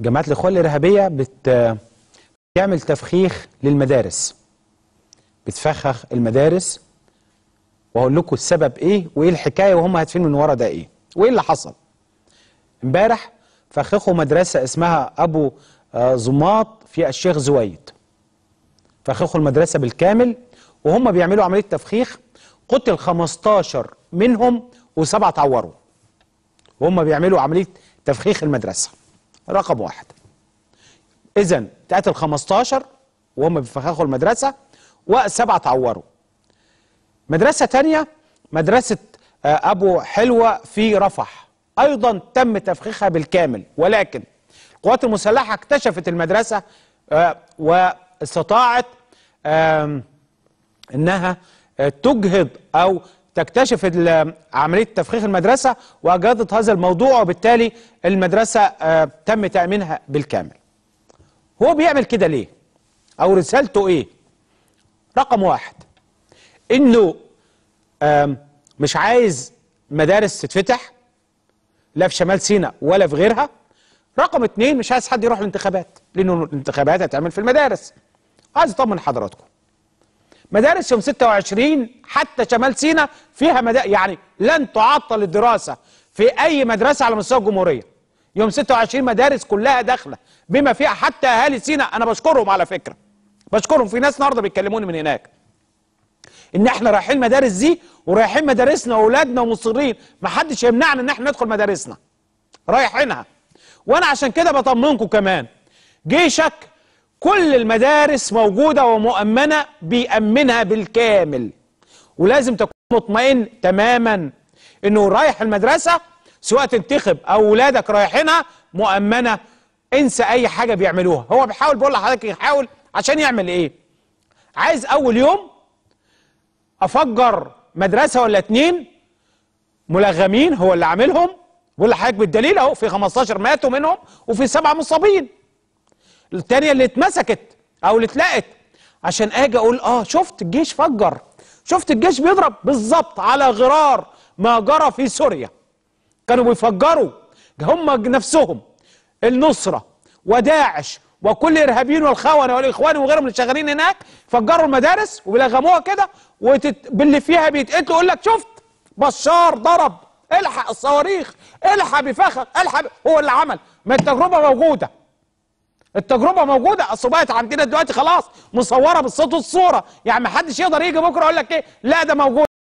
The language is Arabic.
جماعه الاخوان الارهابيه بت بتعمل تفخيخ للمدارس بتفخخ المدارس وهقول لكم السبب ايه وايه الحكايه وهم هاتفين من ورا ده ايه وايه اللي حصل امبارح فخخوا مدرسه اسمها ابو آه، زماط في الشيخ زويد فخخوا المدرسه بالكامل وهم بيعملوا عمليه تفخيخ قتل 15 منهم وسبعه اتعوروا وهم بيعملوا عمليه تفخيخ المدرسه رقم واحد اذا تقاتل 15 وهم بيفخخوا المدرسه وسبعه تعوروا مدرسه تانية مدرسه آه، ابو حلوه في رفح ايضا تم تفخيخها بالكامل ولكن القوات المسلحه اكتشفت المدرسه آه، واستطاعت انها آه، تجهض او تكتشف عملية تفخيخ المدرسة وأجادت هذا الموضوع وبالتالي المدرسة آه، تم تأمينها بالكامل هو بيعمل كده ليه أو رسالته إيه رقم واحد إنه مش عايز مدارس تتفتح لا في شمال سيناء ولا في غيرها رقم اتنين مش عايز حد يروح الانتخابات لأنه الانتخابات هتعمل في المدارس عايز أطمن حضراتكم مدارس يوم 26 حتى شمال سينا فيها مدا... يعني لن تعطل الدراسه في اي مدرسه على مستوى الجمهوريه يوم 26 مدارس كلها داخله بما فيها حتى اهالي سينا انا بشكرهم على فكره بشكرهم في ناس النهارده بيكلموني من هناك ان احنا رايحين مدارس دي ورايحين مدارسنا واولادنا ومصرين ما حدش يمنعنا ان احنا ندخل مدارسنا رايحينها وانا عشان كده بطمنكم كمان جيشك كل المدارس موجودة ومؤمنة بيأمنها بالكامل ولازم تكون مطمئن تماما انه رايح المدرسة سواء تنتخب او ولادك رايحينها مؤمنة انسى اي حاجة بيعملوها هو بيحاول بقول لحضرتك يحاول عشان يعمل ايه عايز اول يوم افجر مدرسة ولا اتنين ملغمين هو اللي عاملهم بقول لحضرتك بالدليل اهو في 15 ماتوا منهم وفي سبعة مصابين الثانيه اللي اتمسكت او اللي اتلقت عشان اجي اقول اه شفت الجيش فجر شفت الجيش بيضرب بالظبط على غرار ما جرى في سوريا كانوا بيفجروا هم نفسهم النصرة وداعش وكل الارهابيين والخونه والاخوان وغيرهم اللي شغالين هناك فجروا المدارس وبيلغموها كده باللي فيها بيتقتلوا يقول لك شفت بشار ضرب الحق الصواريخ الحق بفخك الحق هو اللي عمل ما التجربه موجوده التجربه موجوده اصل بقت عندنا دلوقتي خلاص مصوره بالصوت والصوره يعني ما حدش يقدر يجي بكره يقول لك ايه لا ده موجود